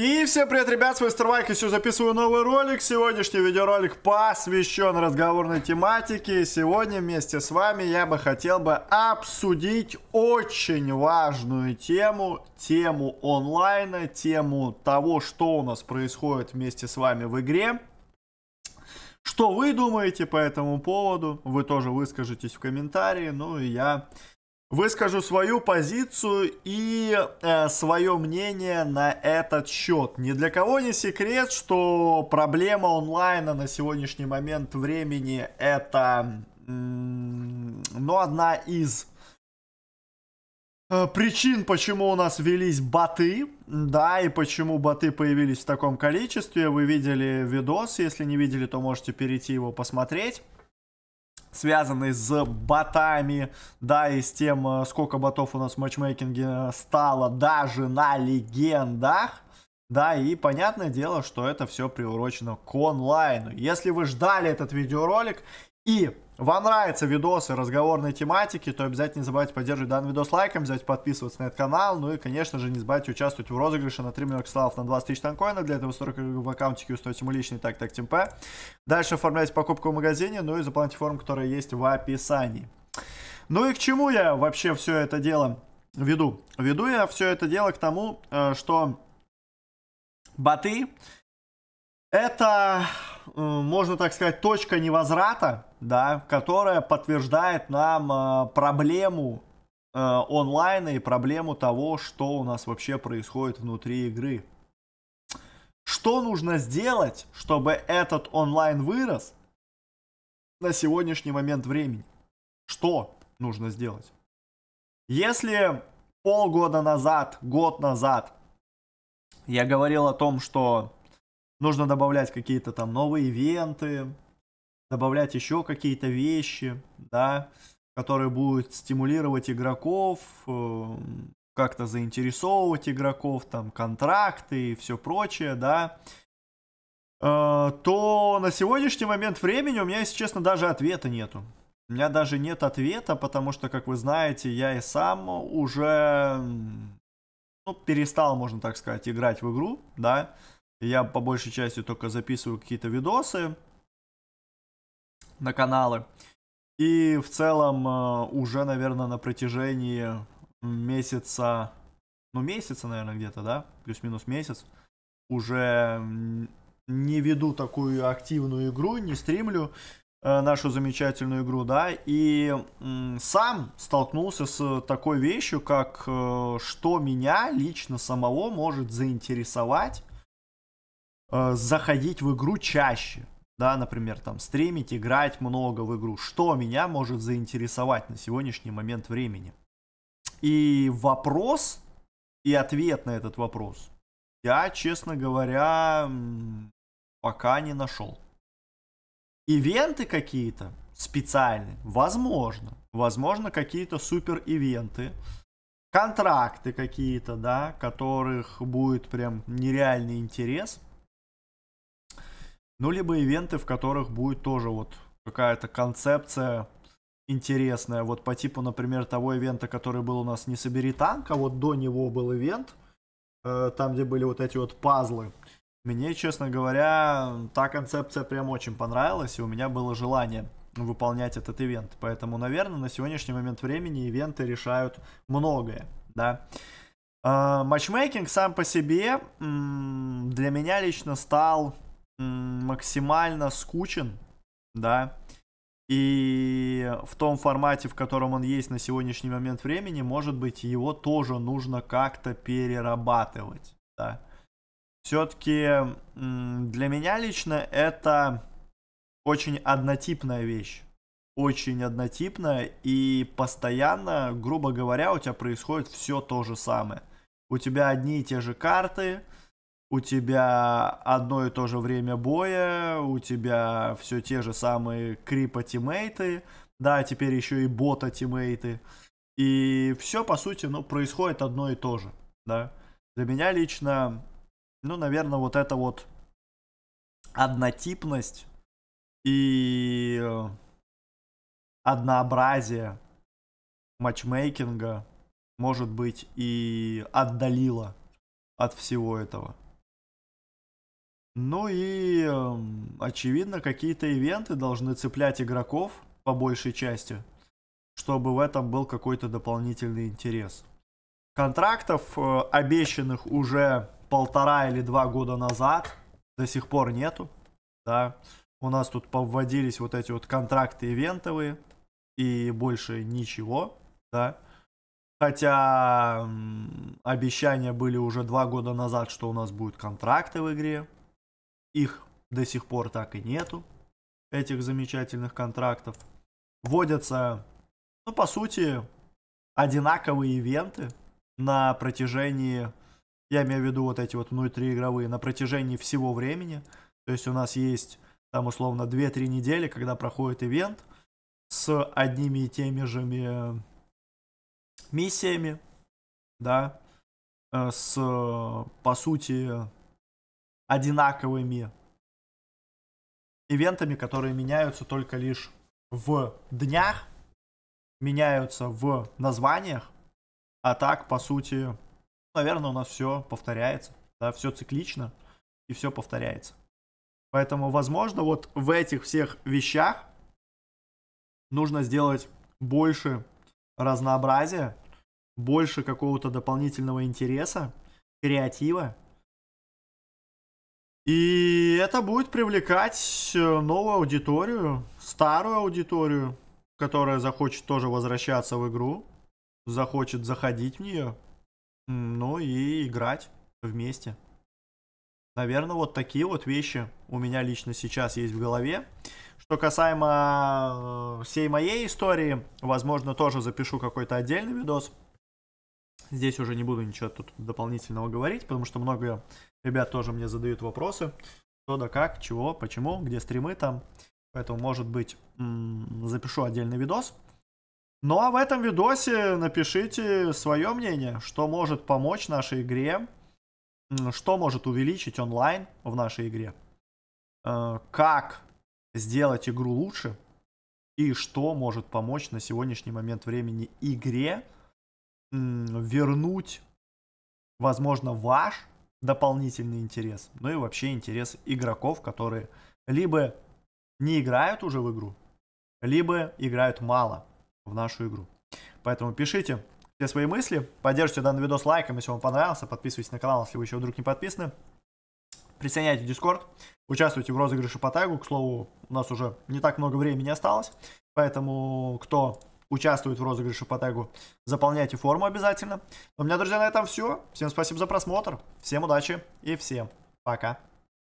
И всем привет, ребят, с вами Старвайк, и все, записываю новый ролик. Сегодняшний видеоролик посвящен разговорной тематике. Сегодня вместе с вами я бы хотел бы обсудить очень важную тему, тему онлайна, тему того, что у нас происходит вместе с вами в игре. Что вы думаете по этому поводу, вы тоже выскажитесь в комментарии, ну и я выскажу свою позицию и э, свое мнение на этот счет. Ни для кого не секрет, что проблема онлайна на сегодняшний момент времени это, ну, одна из э, причин, почему у нас велись баты, да, и почему баты появились в таком количестве. Вы видели видос, если не видели, то можете перейти его посмотреть связанный с ботами, да, и с тем, э, сколько ботов у нас в матчмейкинге стало даже на легендах. Да, и понятное дело, что это все приурочено к онлайну. Если вы ждали этот видеоролик, и вам нравятся видосы разговорной тематики, то обязательно не забывайте поддерживать данный видос лайком, обязательно подписываться на этот канал, ну и, конечно же, не забывайте участвовать в розыгрыше на 3 миллиона славов на 20 тысяч танкоинов, для этого столько в аккаунтике устроите ему личный так так темпе. Дальше оформляйте покупку в магазине, ну и заполняйте форму, которая есть в описании. Ну и к чему я вообще все это дело веду? Веду я все это дело к тому, э, что боты это Э, можно так сказать, точка невозврата, да, которая подтверждает нам э, проблему э, онлайна и проблему того, что у нас вообще происходит внутри игры. Что нужно сделать, чтобы этот онлайн вырос на сегодняшний момент времени? Что нужно сделать? Если полгода назад, год назад я говорил о том, что Нужно добавлять какие-то там новые ивенты, добавлять еще какие-то вещи, да, которые будут стимулировать игроков, э, как-то заинтересовывать игроков, там, контракты и все прочее, да, э, то на сегодняшний момент времени у меня, если честно, даже ответа нету. У меня даже нет ответа, потому что, как вы знаете, я и сам уже ну, перестал, можно так сказать, играть в игру, да, я по большей части только записываю какие-то видосы на каналы. И в целом э, уже, наверное, на протяжении месяца, ну месяца, наверное, где-то, да, плюс-минус месяц, уже не веду такую активную игру, не стримлю э, нашу замечательную игру, да, и сам столкнулся с такой вещью, как э, что меня лично самого может заинтересовать Э, заходить в игру чаще, да, например, там стримить, играть много в игру, что меня может заинтересовать на сегодняшний момент времени. И вопрос, и ответ на этот вопрос, я, честно говоря, пока не нашел. Ивенты какие-то специальные, возможно, возможно какие-то супер ивенты, контракты какие-то, да, которых будет прям нереальный интерес – ну, либо ивенты, в которых будет тоже вот какая-то концепция интересная. Вот по типу, например, того ивента, который был у нас «Не собери танка", вот до него был ивент, э, там, где были вот эти вот пазлы. Мне, честно говоря, та концепция прям очень понравилась, и у меня было желание выполнять этот ивент. Поэтому, наверное, на сегодняшний момент времени ивенты решают многое, да. Э, матчмейкинг сам по себе для меня лично стал максимально скучен, да, и в том формате, в котором он есть на сегодняшний момент времени, может быть, его тоже нужно как-то перерабатывать, да. Все-таки для меня лично это очень однотипная вещь. Очень однотипная и постоянно, грубо говоря, у тебя происходит все то же самое. У тебя одни и те же карты, у тебя одно и то же время боя, у тебя все те же самые крипа-тиммейты, да, теперь еще и бота-тиммейты. И все, по сути, ну, происходит одно и то же, да. Для меня лично, ну, наверное, вот эта вот однотипность и э, однообразие матчмейкинга, может быть, и отдалило от всего этого. Ну и, эм, очевидно, какие-то ивенты должны цеплять игроков по большей части, чтобы в этом был какой-то дополнительный интерес. Контрактов, э, обещанных уже полтора или два года назад, до сих пор нету. Да. У нас тут повводились вот эти вот контракты ивентовые и больше ничего. Да. Хотя обещания были уже два года назад, что у нас будут контракты в игре. Их до сих пор так и нету, этих замечательных контрактов. Вводятся, ну, по сути, одинаковые ивенты на протяжении, я имею в виду вот эти вот внутриигровые, на протяжении всего времени. То есть у нас есть там условно 2-3 недели, когда проходит ивент с одними и теми же миссиями, да, э, с, по сути, одинаковыми ивентами, которые меняются только лишь в днях, меняются в названиях, а так, по сути, наверное, у нас все повторяется, да, все циклично и все повторяется. Поэтому, возможно, вот в этих всех вещах нужно сделать больше разнообразия, больше какого-то дополнительного интереса, креатива, и это будет привлекать э, новую аудиторию, старую аудиторию, которая захочет тоже возвращаться в игру, захочет заходить в нее, ну и играть вместе. Наверное, вот такие вот вещи у меня лично сейчас есть в голове. Что касаемо э, всей моей истории, возможно, тоже запишу какой-то отдельный видос. Здесь уже не буду ничего тут дополнительного говорить, потому что много ребят тоже мне задают вопросы. Что да как, чего, почему, где стримы там. Поэтому, может быть, запишу отдельный видос. Ну а в этом видосе напишите свое мнение, что может помочь нашей игре, что может увеличить онлайн в нашей игре, э, как сделать игру лучше и что может помочь на сегодняшний момент времени игре вернуть, возможно, ваш дополнительный интерес, ну и вообще интерес игроков, которые либо не играют уже в игру, либо играют мало в нашу игру. Поэтому пишите все свои мысли, поддержите данный видос лайком, если вам понравился, подписывайтесь на канал, если вы еще вдруг не подписаны, присоединяйтесь в дискорд, участвуйте в розыгрыше по тегу, к слову, у нас уже не так много времени осталось, поэтому кто участвует в розыгрыше по тегу, заполняйте форму обязательно. У меня, друзья, на этом все. Всем спасибо за просмотр, всем удачи и всем пока.